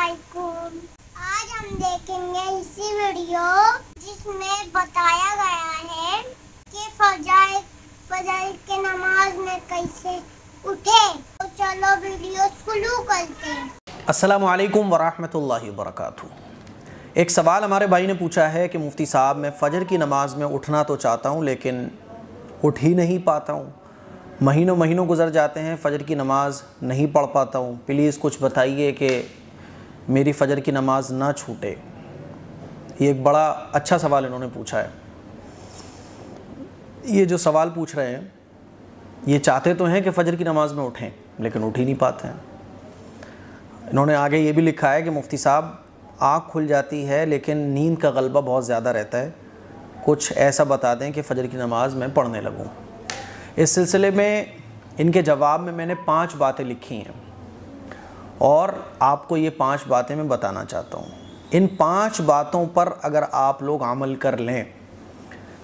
वालेकुम आज हम देखेंगे इसी वीडियो जिसमें बताया गया है कि फजाए फजाए के नमाज में कैसे उठे तो चलो वीडियो शुरू करते हैं अस्सलाम वालेकुम व रहमतुल्लाहि व बरकातहू एक सवाल हमारे भाई ने पूछा है कि मुफ्ती साहब मैं फ़जर की नमाज़ में उठना तो चाहता हूं लेकिन उठ ही नहीं पाता हूं महीनों महीनों गुजर जाते हैं फ़जर की नमाज़ नहीं पढ़ पाता हूं प्लीज़ कुछ बताइए कि मेरी फ़जर की नमाज़ ना छूटे ये एक बड़ा अच्छा सवाल इन्होंने पूछा है ये जो सवाल पूछ रहे हैं ये चाहते तो हैं कि फ़जर की नमाज़ में उठें लेकिन उठ ही नहीं पाते हैं इन्होंने आगे ये भी लिखा है कि मुफ्ती साहब आँख खुल जाती है लेकिन नींद का गलबा बहुत ज़्यादा रहता है कुछ ऐसा बता दें कि फ़जर की नमाज़ में पढ़ने लगूँ इस सिलसिले में इनके जवाब में मैंने पाँच बातें लिखी हैं और आपको ये पांच बातें मैं बताना चाहता हूँ इन पांच बातों पर अगर आप लोग अमल कर लें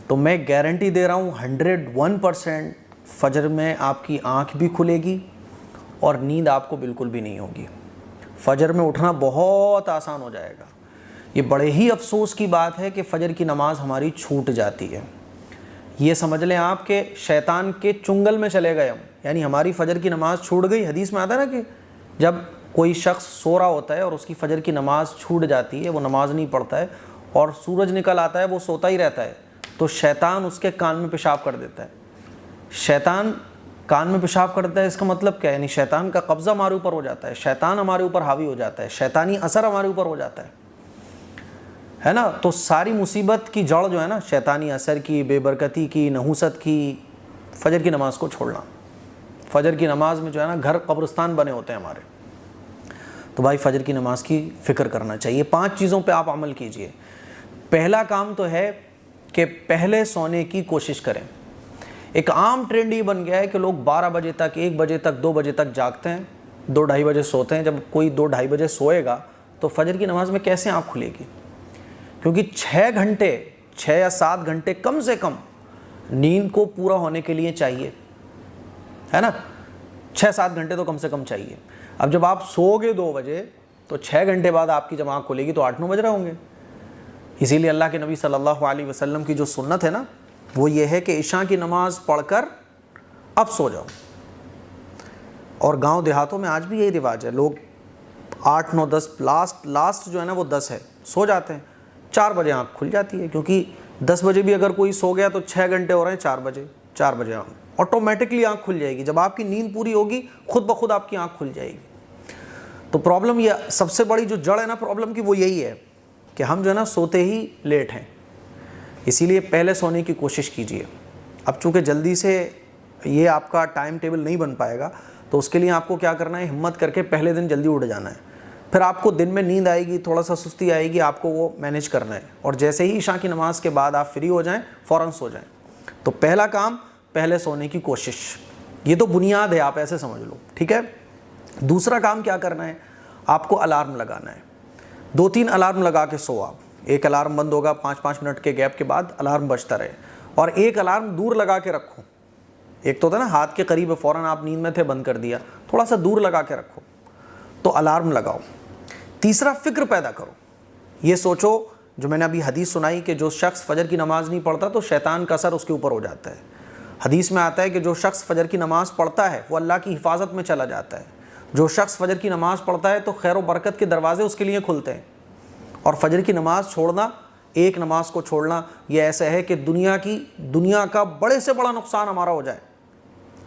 तो मैं गारंटी दे रहा हूँ हंड्रेड वन परसेंट फजर में आपकी आँख भी खुलेगी और नींद आपको बिल्कुल भी नहीं होगी फजर में उठना बहुत आसान हो जाएगा ये बड़े ही अफसोस की बात है कि फजर की नमाज़ हमारी छूट जाती है ये समझ लें आप कि शैतान के चुंगल में चले गए हम यानी हमारी फजर की नमाज़ छूट गई हदीस में आता है ना कि जब कोई शख्स सो रहा होता है और उसकी फजर की नमाज़ छूट जाती है वो नमाज़ नहीं पढ़ता है और सूरज निकल आता है वो सोता ही रहता है तो शैतान उसके कान में पेशाब कर देता है शैतान कान में पेशाब करता है इसका मतलब क्या है यानी शैतान का कब्ज़ा हमारे ऊपर हो जाता है शैतान हमारे ऊपर हावी हो जाता है शैतानी असर हमारे ऊपर हो जाता है है ना तो सारी मुसीबत की जड़ जो है ना शैतानी असर की बेबरकती की नहूसत की फजर की नमाज़ को छोड़ना फजर की नमाज़ में जो है ना घर कब्रस्तान बने होते हैं हमारे तो भाई फजर की नमाज़ की फ़िक्र करना चाहिए पांच चीज़ों पे आप अमल कीजिए पहला काम तो है कि पहले सोने की कोशिश करें एक आम ट्रेंड ये बन गया है कि लोग 12 बजे तक एक बजे तक दो बजे तक जागते हैं दो ढाई बजे सोते हैं जब कोई दो ढाई बजे सोएगा तो फजर की नमाज़ में कैसे आँख खुलेगी क्योंकि छः घंटे छः या सात घंटे कम से कम नींद को पूरा होने के लिए चाहिए है ना छः सात घंटे तो कम से कम चाहिए अब जब आप सोओगे दो बजे तो छः घंटे बाद आपकी जब आँख खुलेगी तो आठ नौ बज रहे होंगे इसीलिए अल्लाह के नबी सल्लल्लाहु अलैहि वसल्लम की जो सुन्नत है ना वो ये है कि ईशा की नमाज़ पढ़कर अब सो जाओ और गांव देहातों में आज भी यही रिवाज है लोग आठ नौ दस लास्ट लास्ट जो है ना वो दस है सो जाते हैं चार बजे आँख खुल जाती है क्योंकि दस बजे भी अगर कोई सो गया तो छः घंटे हो रहे हैं चार बजे चार बजे आँख ऑटोमेटिकली आँख खुल जाएगी जब आपकी नींद पूरी होगी खुद ब खुद आपकी आँख खुल जाएगी तो प्रॉब्लम यह सबसे बड़ी जो जड़ है ना प्रॉब्लम की वो यही है कि हम जो है ना सोते ही लेट हैं इसीलिए पहले सोने की कोशिश कीजिए अब चूँकि जल्दी से ये आपका टाइम टेबल नहीं बन पाएगा तो उसके लिए आपको क्या करना है हिम्मत करके पहले दिन जल्दी उठ जाना है फिर आपको दिन में नींद आएगी थोड़ा सा सुस्ती आएगी आपको वो मैनेज करना है और जैसे ही ईशा की नमाज़ के बाद आप फ्री हो जाएं फ़ौर सो जाएं तो पहला काम पहले सोने की कोशिश ये तो बुनियाद है आप ऐसे समझ लो ठीक है दूसरा काम क्या करना है आपको अलार्म लगाना है दो तीन अलार्म लगा के सो आप एक अलार्म बंद होगा पाँच पाँच मिनट के गैप के बाद अलार्म बजता रहे और एक अलार्म दूर लगा के रखो एक तो था ना हाथ के करीब फ़ौरन आप नींद में थे बंद कर दिया थोड़ा सा दूर लगा के रखो तो अलार्म लगाओ तीसरा फिक्र पैदा करो ये सोचो जो मैंने अभी हदीस सुनाई कि जो शख्स फजर की नमाज़ नहीं पढ़ता तो शैतान का असर उसके ऊपर हो जाता है हदीस में आता है कि जो शख्स फजर की नमाज़ पढ़ता है वो अल्लाह की हिफाजत में चला जाता है जो शख्स फजर की नमाज़ पढ़ता है तो खैर बरकत के दरवाज़े उसके लिए खुलते हैं और फजर की नमाज़ छोड़ना एक नमाज को छोड़ना ये ऐसा है कि दुनिया की दुनिया का बड़े से बड़ा नुकसान हमारा हो जाए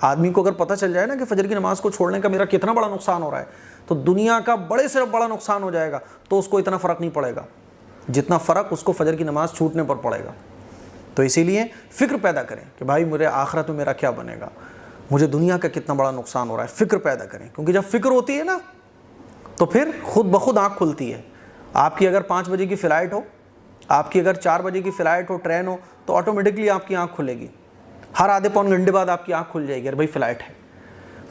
आदमी को अगर पता चल जाए ना कि फजर की नमाज़ को छोड़ने का मेरा कितना बड़ा नुकसान हो रहा है तो दुनिया का बड़े से बड़ा नुकसान हो जाएगा तो उसको इतना फ़र्क नहीं पड़ेगा जितना फ़र्क उसको फजर की नमाज़ छूटने पर पड़ेगा तो इसीलिए फ़िक्र पैदा करें कि भाई मेरे आखरत में मेरा क्या बनेगा मुझे दुनिया का कितना बड़ा नुकसान हो रहा है फ़िक्र पैदा करें क्योंकि जब फ़िक्र होती है ना तो फिर खुद ब खुद आँख खुलती है आपकी अगर पाँच बजे की फ़्लाइट हो आपकी अगर चार बजे की फ़्लाइट हो ट्रेन हो तो ऑटोमेटिकली आपकी आँख खुलेगी हर आधे पौन घंटे बाद आपकी आँख खुल जाएगी अरे भाई फ़्लाइट है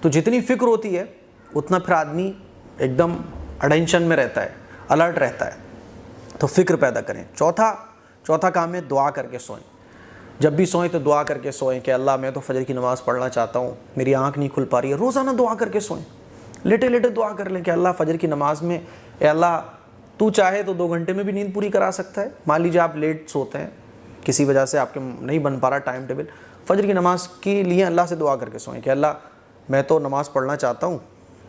तो जितनी फ़िक्र होती है उतना फिर आदमी एकदम अटेंशन में रहता है अलर्ट रहता है तो फ़िक्र पैदा करें चौथा चौथा काम है दुआ करके सोएं जब भी सोएं तो दुआ करके सोएं कि अल्लाह मैं तो फजर की नमाज़ पढ़ना चाहता हूँ मेरी आँख नहीं खुल पा रही है रोज़ाना दुआ करके सोएं लेटे लेटे दुआ कर लें कि अल्लाह फजर की नमाज़ में अल्लाह तू चाहे तो दो घंटे में भी नींद पूरी करा सकता है मान लीजिए आप लेट सोते हैं किसी वजह से आपके नहीं बन पा रहा टाइम टेबल फजर की नमाज़ के लिए अल्लाह से दुआ करके सोएं कि अल्लाह मैं तो नमाज़ पढ़ना चाहता हूँ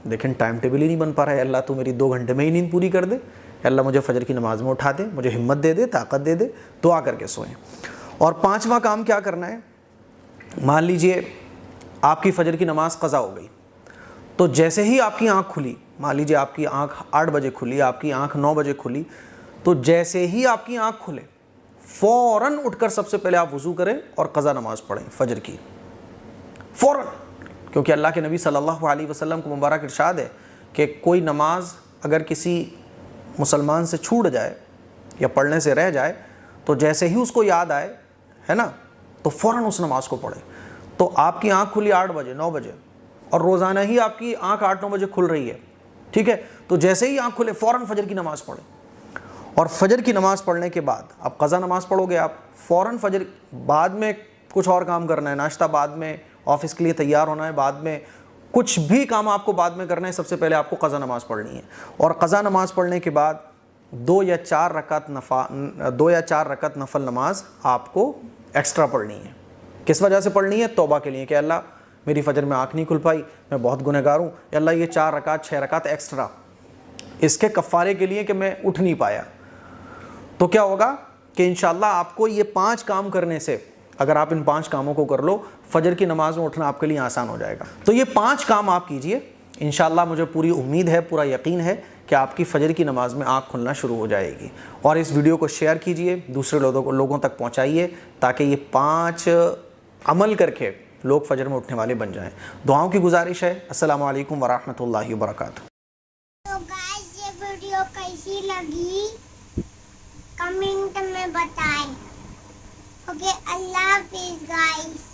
लेकिन टाइम टेबल ही नहीं बन पा रहा है अल्लाह तो मेरी दो घंटे में ही नींद पूरी कर दे अल्लाह मुझे फजर की नमाज़ में उठा दे मुझे हिम्मत दे दे ताकत दे दे दुआ करके सोएं और पाँचवा काम क्या करना है मान लीजिए आपकी फजर की नमाज़ कज़ा हो गई तो जैसे ही आपकी आँख खुली मान लीजिए आपकी आँख आठ बजे खुली आपकी आँख नौ बजे खुली तो जैसे ही आपकी आँख खुले फ़ौर उठकर सबसे पहले आप वज़ू करें और कज़ा नमाज़ पढ़ें फजर की फ़ौर क्योंकि अल्लाह के नबी सल्लल्लाहु अलैहि वसल्लम को मुबारक इरशाद है कि कोई नमाज अगर किसी मुसलमान से छूट जाए या पढ़ने से रह जाए तो जैसे ही उसको याद आए है ना तो फ़ौर उस नमाज को पढ़े तो आपकी आँख खुली आठ बजे नौ बजे और रोज़ाना ही आपकी आँख आठ नौ बजे खुल रही है ठीक है तो जैसे ही आँख खुले फ़ौर फजर की नमाज़ पढ़े और फजर की नमाज़ पढ़ने के बाद आप कज़ा नमाज़ पढ़ोगे आप फ़ौर फजर बाद में कुछ और काम करना है नाश्ता बाद में ऑफ़िस के लिए तैयार होना है बाद में कुछ भी काम आपको बाद में करना है सबसे पहले आपको क़ज़ा नमाज़ पढ़नी है और क़ज़ा नमाज़ पढ़ने के बाद दो या चार रकत नफा दो या चार रकत नफल नमाज आपको एक्स्ट्रा पढ़नी है किस वजह से पढ़नी है तोबा के लिए कि अल्लाह मेरी फजर में आँख नहीं खुल पाई मैं बहुत गुनहगार हूँ अल्लाह ये चार रक़त छः रक़त एक्स्ट्रा इसके कफ़ारे के लिए कि मैं उठ नहीं पाया तो क्या होगा कि इन आपको ये पाँच काम करने से अगर आप इन पांच कामों को कर लो फजर की नमाज में उठना आपके लिए आसान हो जाएगा तो ये पांच काम आप कीजिए इन मुझे पूरी उम्मीद है पूरा यकीन है कि आपकी फजर की नमाज़ में आँख खुलना शुरू हो जाएगी और इस वीडियो को शेयर कीजिए दूसरे लोगों को लोगों तक पहुँचाइए ताकि ये पाँच अमल करके लोग फजर में उठने वाले बन जाएं दुआओं की गुजारिश है असल वालेकुम वरक तो ये वीडियो कैसी लगी कमेंट में बताएं Okay, I love these guys.